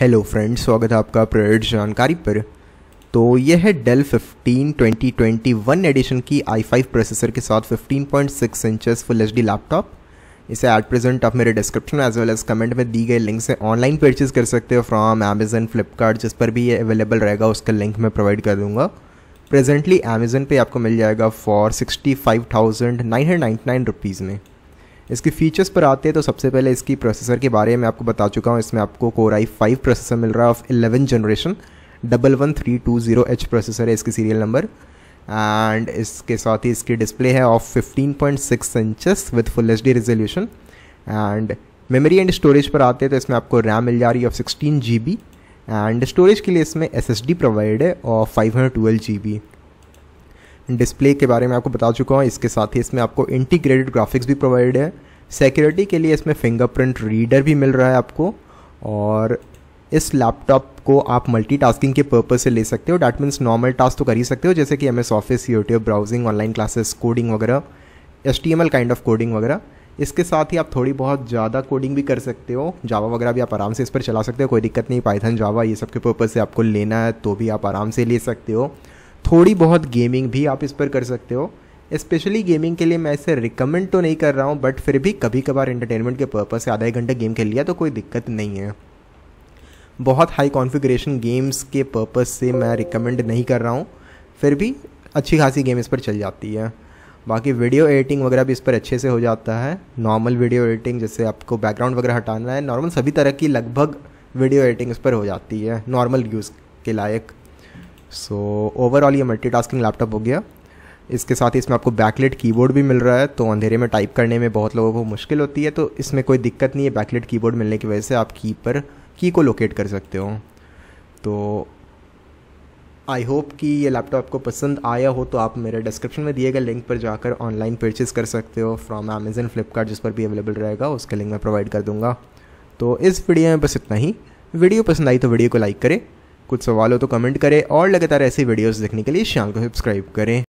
hello friends स्वागत है आपका प्रेयर्स जानकारी पर तो यह है डेल 15 2021 एडिशन की i5 प्रोसेसर के साथ 15.6 point inches full H laptop इसे एट प्रेजेंट आप मेरे description as well as comment में दी गई लिंक से ऑनलाइन परचेज कर सकते हो फ्रॉम अमेजन फ्लिपकार्ट जिस पर भी ये अवेलेबल रहेगा उसका लिंक मैं प्रोवाइड कर दूंगा प्रेजेंटली अमेजन पे आपको मिल जाएगा for sixty five thousand nine hundred ninety nine rupees में इसके फीचर्स पर आते हैं तो सबसे पहले इसकी प्रोसेसर के बारे में आपको बता चुका हूँ इसमें आपको कोर आई फाइव प्रोसेसर मिल रहा है of eleven generation double one three two zero H processor है इसकी सीरियल नंबर एंड इसके साथ ही इसकी डिस्प्ले है of fifteen point six inches with full H D resolution and memory and storage पर आते हैं तो इसमें आपको रैम मिल जा रही है of sixteen G B and storage के लिए इसमें एस एस डी प्रोवाइड है और five hundred twelve G B display के बारे में आपको बता चुका हूँ इसके साथ ही इसमें आपको इंटीग्रेटेड ग्राफिक्स भी प्रोवाइड है सिक्योरिटी के लिए इसमें फिंगरप्रिंट रीडर भी मिल रहा है आपको और इस लैपटॉप को आप मल्टीटास्किंग के पर्पज से ले सकते हो डैट मीन्स नॉर्मल टास्क तो कर ही सकते हो जैसे कि M S office YouTube browsing online classes coding वगैरह S T M L kind of coding वगैरह इसके साथ ही आप थोड़ी बहुत ज़्यादा कोडिंग भी कर सकते हो जावा वगैरह भी आप आराम से इस पर चला सकते हो कोई दिक्कत नहीं पाइथन जावा ये सब के पर्पज़ से आपको लेना है तो भी आप आराम से ले सकते हो थोड़ी बहुत गेमिंग भी आप इस पर कर सकते हो स्पेशली गेमिंग के लिए मैं इसे रिकमेंड तो नहीं कर रहा हूँ बट फिर भी कभी कभार एंटरटेनमेंट के पर्पज़ से आधा एक घंटा गेम खेल लिया तो कोई दिक्कत नहीं है बहुत हाई कॉन्फ़िगरेशन गेम्स के पर्पज़ से मैं रिकमेंड नहीं कर रहा हूँ फिर भी अच्छी खासी गेम इस पर चल जाती है बाकी वीडियो एडिटिंग वगैरह भी इस पर अच्छे से हो जाता है नॉर्मल वीडियो एडिटिंग जैसे आपको बैकग्राउंड वगैरह हटाना है नॉर्मल सभी तरह की लगभग वीडियो एडिटिंग इस पर हो जाती है नॉर्मल यूज़ के लायक सो ओवरऑल ये मल्टीटास्किंग लैपटॉप हो गया इसके साथ ही इसमें आपको बैकलेट कीबोर्ड भी मिल रहा है तो अंधेरे में टाइप करने में बहुत लोगों को मुश्किल होती है तो इसमें कोई दिक्कत नहीं है बैकलेट कीबोर्ड मिलने की वजह से आप की पर की को लोकेट कर सकते हो तो आई होप कि ये लैपटॉप आपको पसंद आया हो तो आप मेरे डिस्क्रिप्शन में दिए गए लिंक पर जाकर ऑनलाइन परचेज़ कर सकते हो फ्रॉम अमेजन फ्लिपकार्ट जिस पर भी अवेलेबल रहेगा उसका लिंक मैं प्रोवाइड कर दूँगा तो इस वीडियो में बस इतना ही वीडियो पसंद आई तो वीडियो को लाइक करें कुछ सवाल हो तो कमेंट करें और लगातार ऐसी वीडियोस देखने के लिए चैनल को सब्सक्राइब करें